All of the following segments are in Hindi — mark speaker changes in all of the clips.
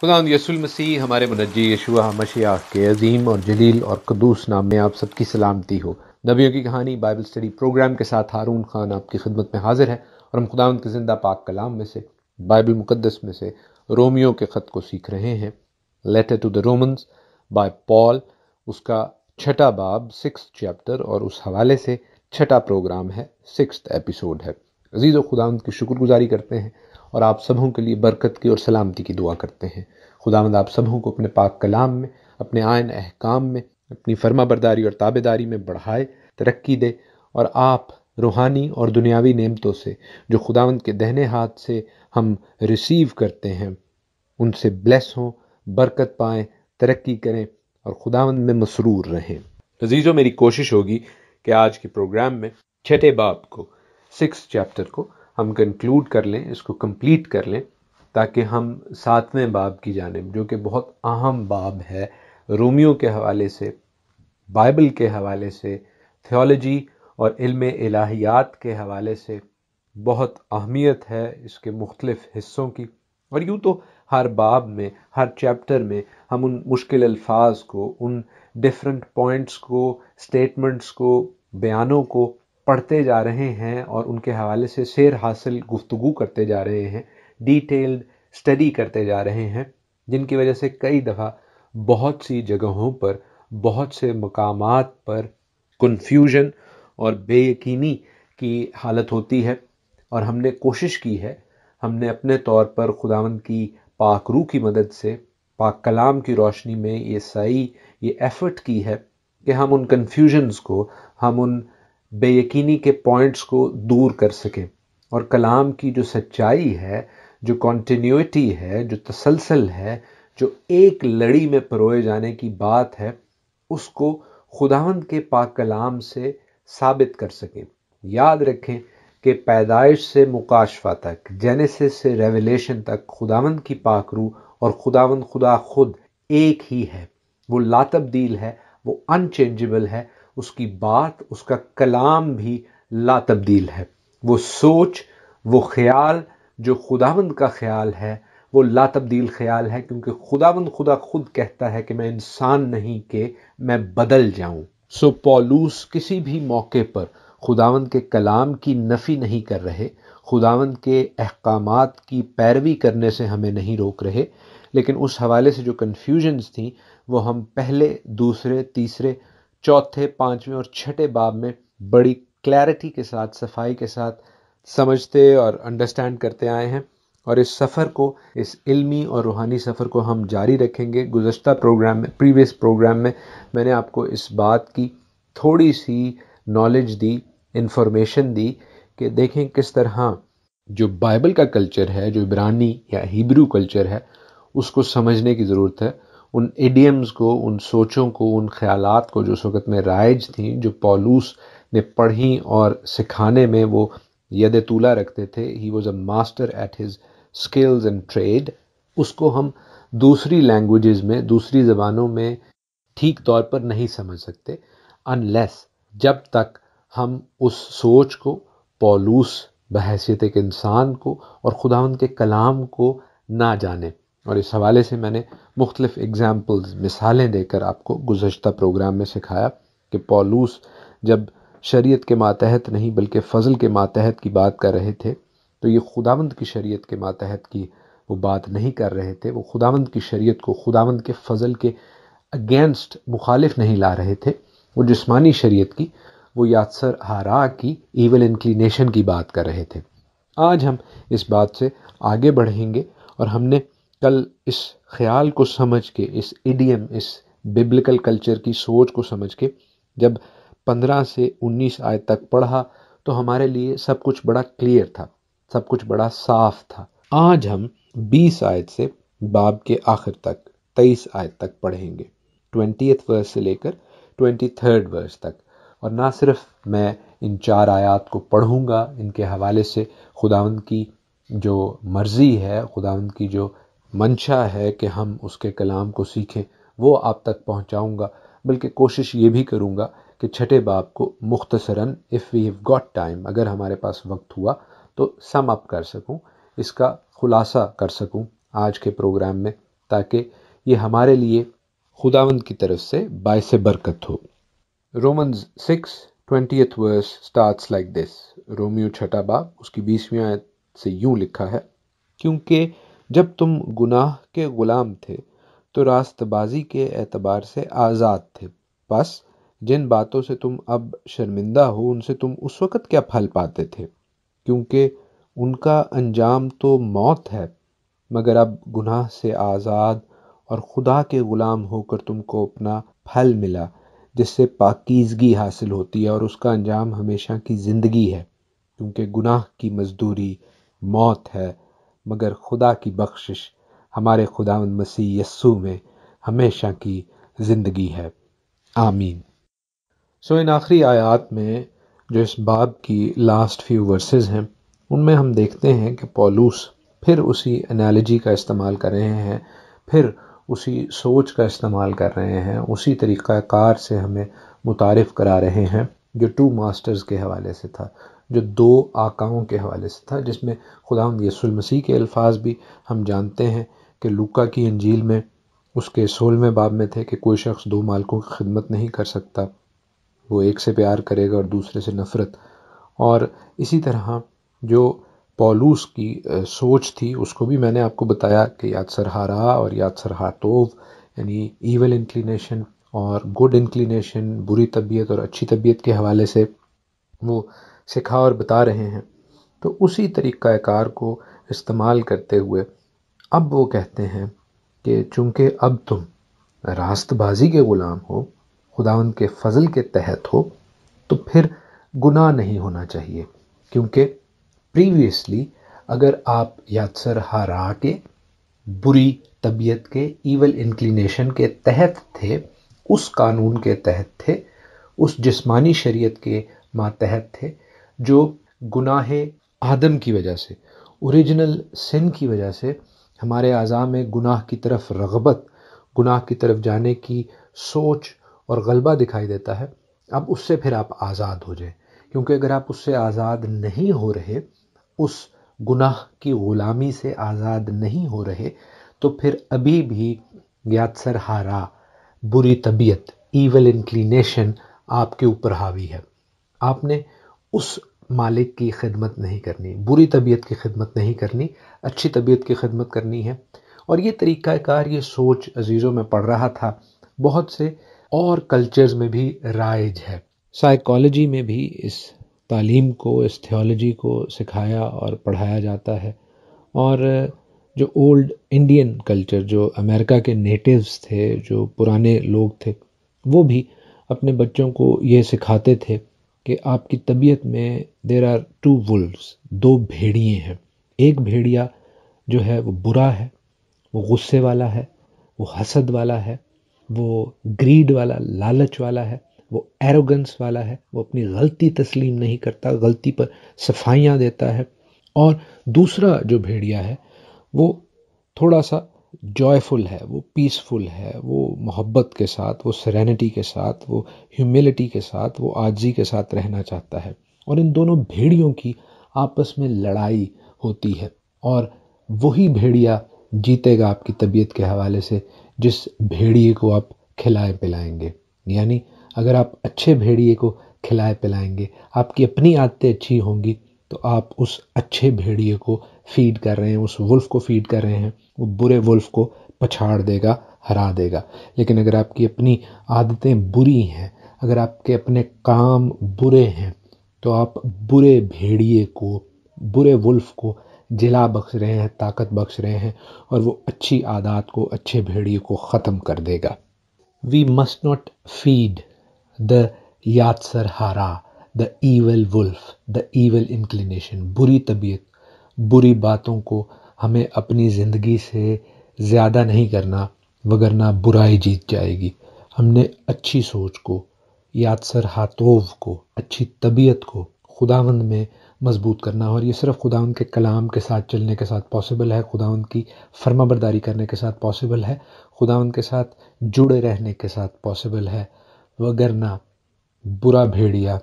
Speaker 1: खुदा यसुल मसीह हमारे मुनजी यशुआ मशिया के अजीम और जलील और कदूस नाम में आप सबकी सलामती हो नबियों की कहानी बाइबल स्टडी प्रोग्राम के साथ हारून खान आपकी खिदमत में हाजिर है और हम खुदा के ज़िंदा पाक कलाम में से बाइबल मुकदस में से रोमियो के ख़त को सीख रहे हैं letter to the Romans by Paul उसका छठा बाब सिक्स चैप्टर और उस हवाले से छठा प्रोग्राम है सिक्स एपिसोड है अजीज़ व खुदा की शुक्रगुजारी करते हैं और आप सबों के लिए बरकत की और सलामती की दुआ करते हैं खुदावंद आप सबों को अपने पाक कलाम में अपने आयन अहकाम में अपनी फर्मा बरदारी और ताबेदारी में बढ़ाए तरक्की दे और आप रूहानी और दुनियावी नेमतों से जो खुदावंद के दहने हाथ से हम रिसीव करते हैं उनसे ब्लेस हों बरकत पाएँ तरक्की करें और खुदावंद में मसरूर रहें नजीज़ों मेरी कोशिश होगी कि आज के प्रोग्राम में छठे बाप को सिक्स चैप्टर को हम कंक्लूड कर लें इसको कंप्लीट कर लें ताकि हम सातवें बाब की जानब जो कि बहुत अहम बाब है रोमियो के हवाले से बाइबल के हवाले से थियोलॉजी और इल्म इलाहियात के हवाले से बहुत अहमियत है इसके मुख्तलिफ़ हिस्सों की और यूँ तो हर बाब में हर चैप्टर में हम उन मुश्किल अल्फाज को उन डिफरेंट पॉइंट्स को स्टेटमेंट्स को बयानों को पढ़ते जा रहे हैं और उनके हवाले से शेर हासिल गुफ्तु करते जा रहे हैं डिटेल्ड स्टडी करते जा रहे हैं जिनकी वजह से कई दफ़ा बहुत सी जगहों पर बहुत से मकाम पर कन्फ्यूजन और बेयकीनी की हालत होती है और हमने कोशिश की है हमने अपने तौर पर खुदावंद की पाकरू की मदद से पाक कलाम की रोशनी में ये सही ये एफ़र्ट की है कि हम उन कन्फ्यूजन्स को हम उन बेयकीनी के पॉइंट्स को दूर कर सके और कलाम की जो सच्चाई है जो कॉन्टीन्यूटी है जो तसलसल है जो एक लड़ी में परोए जाने की बात है उसको खुदावंद के पाक कलाम से साबित कर सकें याद रखें कि पैदाइश से मुकाशफा तक जेनेसिस से रेवलेशन तक खुदावंद की पाकरू और खुदावंद खुदा खुद एक ही है वो लातबदील है वो अनचेंजेबल है उसकी बात उसका कलाम भी ला तब्दील है वो सोच वो ख्याल जो खुदावंद का ख्याल है वो ला तब्दील ख्याल है क्योंकि खुदावंद खुदा खुद कहता है कि मैं इंसान नहीं के मैं बदल जाऊं सो पॉलूस किसी भी मौके पर खुदावंद के कलाम की नफ़ी नहीं कर रहे खुदावंद के अहकाम की पैरवी करने से हमें नहीं रोक रहे लेकिन उस हवाले से जो कन्फ्यूजन्स थी वो हम पहले दूसरे तीसरे चौथे पांचवें और छठे बाब में बड़ी क्लैरिटी के साथ सफाई के साथ समझते और अंडरस्टैंड करते आए हैं और इस सफ़र को इस इल्मी और रूहानी सफ़र को हम जारी रखेंगे गुजशत प्रोग्राम में प्रीवियस प्रोग्राम में मैंने आपको इस बात की थोड़ी सी नॉलेज दी इन्फॉर्मेशन दी कि देखें किस तरह जो बाइबल का कल्चर है जो इब्रानी या हिब्रू कल्चर है उसको समझने की ज़रूरत है उन एडियम्स को उन सोचों को उन ख्यालात को जो उस वक़्त में राइज थी जो पॉलूस ने पढ़ी और सिखाने में वो यद तूला रखते थे he was a master at his skills and trade उसको हम दूसरी लैंग्वेजेस में दूसरी ज़बानों में ठीक तौर पर नहीं समझ सकते अनलेस जब तक हम उस सोच को पॉलूस बहसीत एक इंसान को और खुदा के कलाम को ना जाने और इस हवाले से मैंने मुख्तलिफ़ एग्ज़ाम्पल्स मिसालें देकर आपको गुजशत प्रोग्राम में सिखाया कि पॉलूस जब शरीयत के मातहत नहीं बल्कि फ़जल के मातहत की बात कर रहे थे तो ये खुदावंद की शरीयत के मातहत की वो बात नहीं कर रहे थे वो खुदावंद की शरीयत को खुदावंद के फ़जल के अगेंस्ट मुखालिफ नहीं ला रहे थे वो जिस्मानी शरीयत की वो यासर हारा की ईवल इंक्लिनेशन की बात कर रहे थे आज हम इस बात से आगे बढ़ेंगे और हमने कल इस ख्याल को समझ के इस इडियम इस बिब्लिकल कल्चर की सोच को समझ के जब 15 से 19 आय तक पढ़ा तो हमारे लिए सब कुछ बड़ा क्लियर था सब कुछ बड़ा साफ था आज हम 20 आयत से बाब के आखिर तक 23 आयत तक पढ़ेंगे ट्वेंटी वर्स से लेकर ट्वेंटी थर्ड वर्स तक और ना सिर्फ मैं इन चार आयात को पढ़ूंगा इनके हवाले से खुदावंद की जो मर्ज़ी है खुदावंद की जो मंशा है कि हम उसके कलाम को सीखें वो आप तक पहुँचाऊँगा बल्कि कोशिश ये भी करूँगा कि छठे बाप को मुख्तसरा if we have got time अगर हमारे पास वक्त हुआ तो सम अप कर सकूँ इसका खुलासा कर सकूँ आज के प्रोग्राम में ताकि ये हमारे लिए खुदावंद की तरफ से बायस बरकत हो Roman six twenty verse starts like this रोमियो छठा बाप उसकी बीसवीं आयत से यूँ लिखा है क्योंकि जब तुम गुनाह के ग़ुलाम थे तो रास्तबाज़ी के एतबार से आज़ाद थे बस जिन बातों से तुम अब शर्मिंदा हो उनसे तुम उस वक़्त क्या फल पाते थे क्योंकि उनका अंजाम तो मौत है मगर अब गुनाह से आज़ाद और खुदा के ग़ुलाम होकर तुमको अपना फल मिला जिससे पाकिजगी हासिल होती है और उसका अंजाम हमेशा की ज़िंदगी है क्योंकि गुनाह की मजदूरी मौत है मगर खुदा की बख्शिश हमारे खुदा मसीह यस्सू में हमेशा की ज़िंदगी है आमीन सो इन आखिरी आयात में जो इस बाब की लास्ट फ्यू वर्सेस हैं उनमें हम देखते हैं कि पॉलूस फिर उसी एनालॉजी का इस्तेमाल कर रहे हैं फिर उसी सोच का इस्तेमाल कर रहे हैं उसी तरीक़ाकार से हमें मुतारफ़ करा रहे हैं जो टू मास्टर्स के हवाले से था जो दो आकाओं के हवाले से था जिसमें खुदा मसीह के अल्फाज भी हम जानते हैं कि लुका की अंजील में उसके सोलहवें बाब में थे कि कोई शख्स दो मालकों की खिदमत नहीं कर सकता वो एक से प्यार करेगा और दूसरे से नफ़रत और इसी तरह जो पॉलूस की सोच थी उसको भी मैंने आपको बताया कि याद सरहारा और याद सरहातोव यानी ईवल इंक्लिनेशन और गुड इंक्लिनेशन बुरी तबीयत और अच्छी तबीयत के हवाले से वो सिखा और बता रहे हैं तो उसी तरीक़ाकार को इस्तेमाल करते हुए अब वो कहते हैं कि चूँकि अब तुम रास्तबाजी के ग़ुलाम हो खुदा के फ़ज़ल के तहत हो तो फिर गुनाह नहीं होना चाहिए क्योंकि प्रीवियसली अगर आप यादसर हारा के बुरी तबीयत के ईवल इंक्लिनेशन के तहत थे उस कानून के तहत थे उस जिस्मानी शरीयत के मातहत थे जो गुनाह आदम की वजह से ओरिजिनल सिन की वजह से हमारे अजा में गुनाह की तरफ रगबत गुनाह की तरफ जाने की सोच और गलबा दिखाई देता है अब उससे फिर आप आज़ाद हो जाएं क्योंकि अगर आप उससे आज़ाद नहीं हो रहे उस गुनाह की ग़ुलामी से आज़ाद नहीं हो रहे तो फिर अभी भी यादसर हारा बुरी तबीयत ईवल इंक्लिनेशन आपके ऊपर हावी है आपने उस मालिक की खिदमत नहीं करनी बुरी तबीयत की खिदमत नहीं करनी अच्छी तबीयत की खिदमत करनी है और ये तरीक़ाकार ये सोच अजीज़ों में पढ़ रहा था बहुत से और कल्चर्स में भी राइज है साइकोलॉजी में भी इस तालीम को इस थियोलॉजी को सिखाया और पढ़ाया जाता है और जो ओल्ड इंडियन कल्चर जो अमेरिका के नेटिव्स थे जो पुराने लोग थे वो भी अपने बच्चों को ये सिखाते थे कि आपकी तबीयत में देर आर टू वुल्फ्स दो भेड़िए हैं एक भेड़िया जो है वो बुरा है वो गुस्से वाला है वो हसद वाला है वो ग्रीड वाला लालच वाला है वो एरोगेंस वाला है वो अपनी गलती तस्लीम नहीं करता गलती पर सफाइयाँ देता है और दूसरा जो भेड़िया है वो थोड़ा सा जॉयफुल है वो पीसफुल है वो मोहब्बत के साथ वो सरेनिटी के साथ वो ह्यूमिलिटी के साथ वो आजी के साथ रहना चाहता है और इन दोनों भेड़ियों की आपस में लड़ाई होती है और वही भेड़िया जीतेगा आपकी तबीयत के हवाले से जिस भेड़िए को आप खिलाए पिलाएंगे यानी अगर आप अच्छे भेड़िए को खिलाए पिलाएंगे आपकी अपनी आदतें अच्छी होंगी तो आप उस अच्छे भेड़िए को फीड कर रहे हैं उस वुल्फ को फीड कर रहे हैं वो बुरे वुल्फ को पछाड़ देगा हरा देगा लेकिन अगर आपकी अपनी आदतें बुरी हैं अगर आपके अपने काम बुरे हैं तो आप बुरे भेड़िए को बुरे वुल्फ को जिला बख्श रहे हैं ताकत बख्श रहे हैं और वो अच्छी आदत को अच्छे भेड़िए को ख़त्म कर देगा we must not feed the यादसर हारा the evil wolf the evil inclination बुरी तबीयत बुरी बातों को हमें अपनी ज़िंदगी से ज़्यादा नहीं करना वगरना बुराई जीत जाएगी हमने अच्छी सोच को यादसर हाथोव को अच्छी तबीयत को खुदावंद में मजबूत करना और ये सिर्फ खुदावंद के कलाम के साथ चलने के साथ पॉसिबल है खुदावंद की फर्माबरदारी करने के साथ पॉसिबल है खुदावंद के साथ जुड़े रहने के साथ पॉसिबल है वगरना बुरा भेड़िया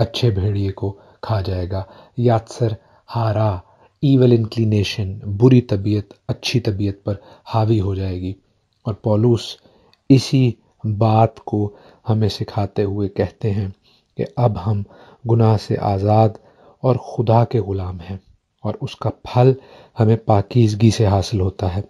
Speaker 1: अच्छे भेड़िए को खा जाएगा यादसर हारा ईवल इंक्लिनेशन बुरी तबीयत अच्छी तबीयत पर हावी हो जाएगी और पॉलूस इसी बात को हमें सिखाते हुए कहते हैं कि अब हम गुनाह से आज़ाद और खुदा के ग़ुलाम हैं और उसका फल हमें पाकिजगी से हासिल होता है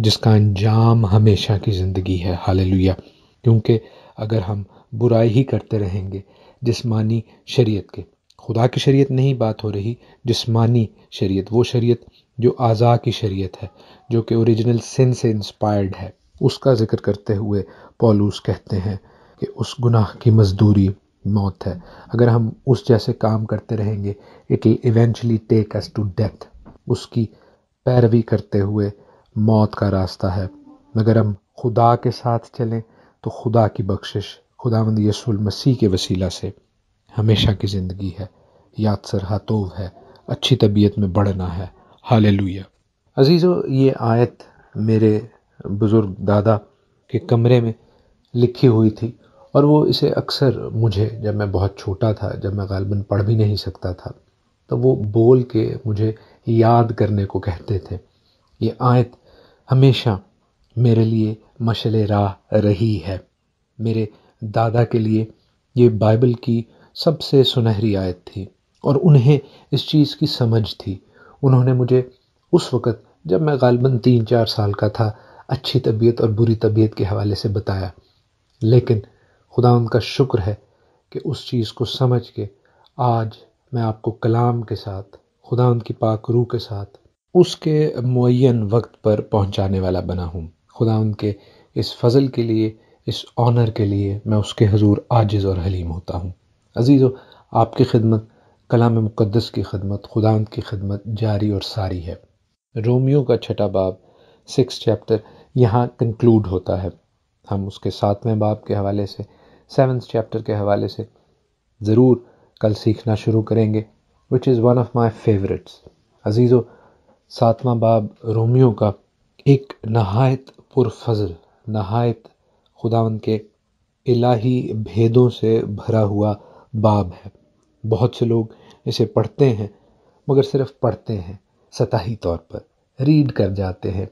Speaker 1: जिसका अंजाम हमेशा की ज़िंदगी है हाल क्योंकि अगर हम बुराई ही करते रहेंगे जिसमानी शरीयत के खुदा की शरीयत नहीं बात हो रही जिस्मानी शरीयत वो शरीयत जो आज़ा की शरीयत है जो कि ओरिजिनल सिन से इंस्पायर्ड है उसका ज़िक्र करते हुए पॉलूस कहते हैं कि उस गुनाह की मजदूरी मौत है अगर हम उस जैसे काम करते रहेंगे it will eventually take us to death उसकी पैरवी करते हुए मौत का रास्ता है मगर हम खुदा के साथ चलें तो खुदा की बख्शिश खुदा मंद यसूल मसीह के वसीला से हमेशा की ज़िंदगी है याद हतो है अच्छी तबीयत में बढ़ना है हाल लुया अज़ीज़ो ये आयत मेरे बुज़ुर्ग दादा के कमरे में लिखी हुई थी और वो इसे अक्सर मुझे जब मैं बहुत छोटा था जब मैं गालबन पढ़ भी नहीं सकता था तो वो बोल के मुझे याद करने को कहते थे ये आयत हमेशा मेरे लिए मशल राह रही है मेरे दादा के लिए ये बाइबल की सबसे सुनहरी आयत थी और उन्हें इस चीज़ की समझ थी उन्होंने मुझे उस वक़्त जब मैं गालबन तीन चार साल का था अच्छी तबीयत और बुरी तबीयत के हवाले से बताया लेकिन खुदा उनका शुक्र है कि उस चीज़ को समझ के आज मैं आपको कलाम के साथ खुदा उनकी पाक रूह के साथ उसके मुन वक्त पर पहुंचाने वाला बना हूँ खुदा उनके इस फजल के लिए इस ऑनर के लिए मैं उसके हजूर आजिज़ और हलीम होता हूँ अजीज़ो आपकी खिदमत कलाम मुक़दस की खदमत खुदा की खिदमत जारी और सारी है रोमियो का छठा बाब सिक्स चैप्टर यहाँ कंक्लूड होता है हम उसके सातवें बाब के हवाले से सेवन्थ चैप्टर के हवाले से ज़रूर कल सीखना शुरू करेंगे which is one of my favourites अजीज़ो सातवां बाब रोमियो का एक नहायत पुरफजल नहायत खुदावन के इलाही भेदों से भरा हुआ बाब है बहुत से लोग इसे पढ़ते हैं मगर सिर्फ पढ़ते हैं सतही तौर पर रीड कर जाते हैं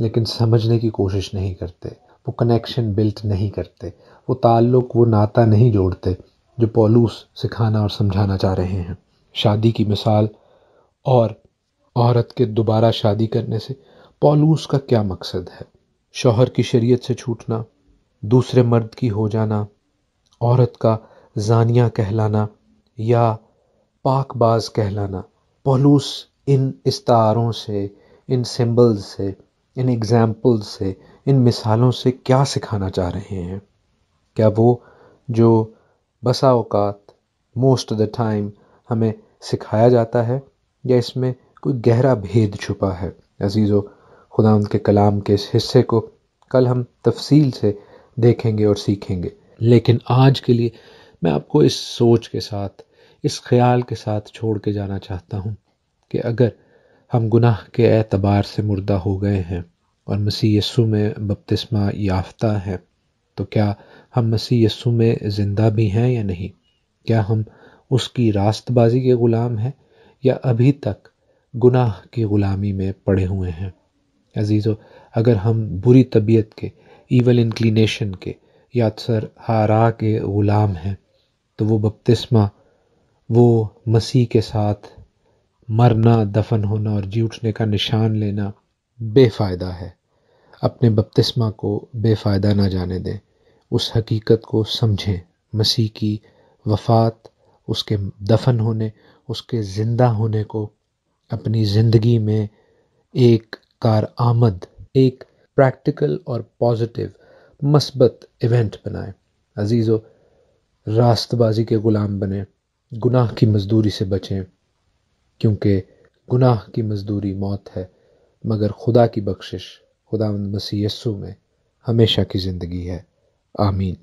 Speaker 1: लेकिन समझने की कोशिश नहीं करते वो कनेक्शन बिल्ट नहीं करते वो ताल्लुक वो नाता नहीं जोड़ते जो पॉलूस सिखाना और समझाना चाह रहे हैं शादी की मिसाल और औरत के दोबारा शादी करने से पॉलूस का क्या मकसद है शौहर की शरीयत से छूटना दूसरे मर्द की हो जाना औरत का जानिया कहलाना या पाकबाज कहलाना पहलूस इन इस्तारों से इन सिंबल्स से इन एग्ज़ाम्पल से इन मिसालों से क्या सिखाना चाह रहे हैं क्या वो जो बसा अवकात मोस्ट ऑफ द टाइम हमें सिखाया जाता है या इसमें कोई गहरा भेद छुपा है अजीज़ो खुदा उनके कलाम के इस हिस्से को कल हम तफसील से देखेंगे और सीखेंगे लेकिन आज के लिए मैं आपको इस सोच के साथ इस ख्याल के साथ छोड़ के जाना चाहता हूँ कि अगर हम गुनाह के एतबार से मुर्दा हो गए हैं और मसीह यसु में बपतिस्मा याफ्ता है तो क्या हम मसीह यसु में ज़िंदा भी हैं या नहीं क्या हम उसकी रास्तबाजी के ग़ुलाम हैं या अभी तक गुनाह की ग़ुलामी में पड़े हुए हैं अजीज़ो अगर हम बुरी तबीयत के ईवल इंक्लिनेशन के या अक्सर हारा के ग़ुलाम हैं तो वो बपतिस्मा वो मसीह के साथ मरना दफन होना और जी उठने का निशान लेना बेफ़ायदा है अपने बपतिस्मा को बेफ़ायदा ना जाने दें उस हकीकत को समझें मसीह की वफात उसके दफन होने उसके ज़िंदा होने को अपनी ज़िंदगी में एक आमद एक प्रैक्टिकल और पॉजिटिव मस्बत इवेंट बनाएं अजीज़ो रास्तबाजी के ग़ुलाम बने गुनाह की मजदूरी से बचें क्योंकि गुनाह की मजदूरी मौत है मगर खुदा की बख्शिश खुदा मसीह में हमेशा की ज़िंदगी है आमीन